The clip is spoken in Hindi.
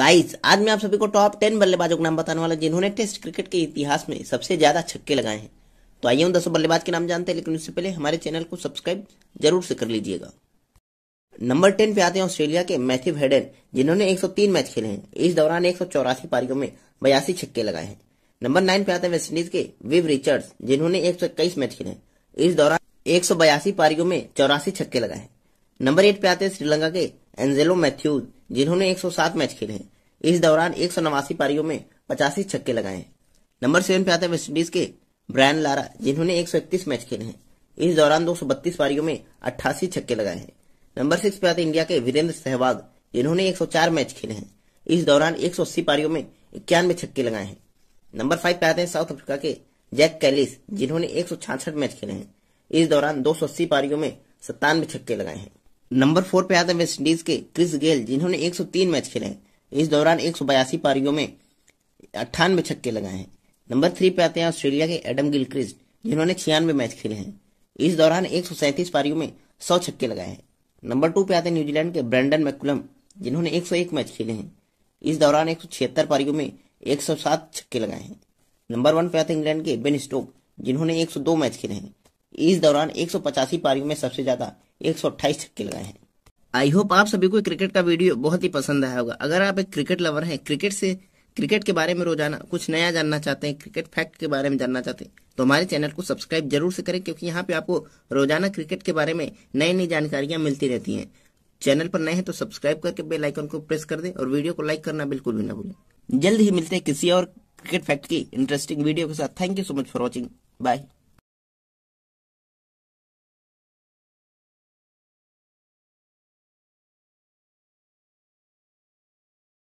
गाइस आज मैं आप सभी को टॉप टेन बल्लेबाजों के नाम बताने वाला जिन्होंने टेस्ट क्रिकेट के इतिहास में सबसे ज्यादा छक्के लगाए हैं तो आइए उन दसों बल्लेबाज के नाम जानते हैं लेकिन उससे पहले हमारे चैनल को सब्सक्राइब जरूर से कर लीजिएगा नंबर टेन पे आते हैं ऑस्ट्रेलिया के मैथ्यू हेडन जिन्होंने एक मैच खेले हैं इस दौरान एक पारियों में बयासी छक्के लगाए हैं नंबर नाइन पे आते हैं वेस्टइंडीज के विव रिचर्ड जिन्होंने एक मैच खेले हैं इस दौरान एक पारियों में चौरासी छक्के लगाए हैं नंबर एट पे आते हैं श्रीलंका के एंजेलो मैथ्यूज जिन्होंने 107 मैच खेले हैं इस दौरान एक पारियों में पचासी छक्के लगाए हैं नंबर सेवन पे आते हैं वेस्टइंडीज के ब्रायन लारा जिन्होंने 131 मैच खेले हैं इस दौरान 232 पारियों में अट्ठासी छक्के लगाए हैं नंबर सिक्स पे आते इंडिया के वीरेंद्र सहवाग जिन्होंने 104 मैच खेले हैं इस दौरान 180 पारियों में इक्यानवे छक्के लगाए हैं नंबर फाइव पे आते हैं साउथ अफ्रीका के जैक कैलिस जिन्होंने एक मैच खेले हैं इस दौरान 280 पारियों में सत्तानवे छक्के लगाए हैं नंबर फोर पे आते हैं वेस्ट इंडीज के क्रिस गेल जिन्होंने 103 मैच खेले हैं इस दौरान एक पारियों में अट्ठानवे छक्के लगाए हैं नंबर थ्री पे आते हैं ऑस्ट्रेलिया के एडम गिल जिन्होंने छियानवे मैच खेले हैं इस दौरान एक पारियों में सौ छक्के लगाए हैं नंबर टू पे आते हैं न्यूजीलैंड के ब्रेंडन मैकुलम जिन्होंने 101 मैच खेले हैं इस दौरान एक पारियों में 107 छक्के लगाए हैं नंबर वन पे आते हैं इंग्लैंड के बेन स्टोक जिन्होंने 102 मैच खेले हैं इस दौरान एक पारियों में सबसे ज्यादा एक सौ अट्ठाईस छक्के लगाए हैं आई होप आप सभी को क्रिकेट का वीडियो बहुत ही पसंद आया होगा अगर आप एक क्रिकेट लवर हैं क्रिकेट से क्रिकेट के बारे में रोजाना कुछ नया जानना चाहते हैं क्रिकेट फैक्ट के बारे में जानना चाहते हैं तो हमारे चैनल को सब्सक्राइब जरूर से करें क्योंकि यहाँ पे आपको रोजाना क्रिकेट के बारे में नई नई जानकारियां मिलती रहती हैं चैनल पर नए हैं तो सब्सक्राइब करके बेल आइकन को प्रेस कर दें और वीडियो को लाइक करना बिल्कुल भी ना भूलें जल्द ही मिलते हैं किसी और क्रिकेट फैक्ट की इंटरेस्टिंग वीडियो के साथ thank you so much for watching bye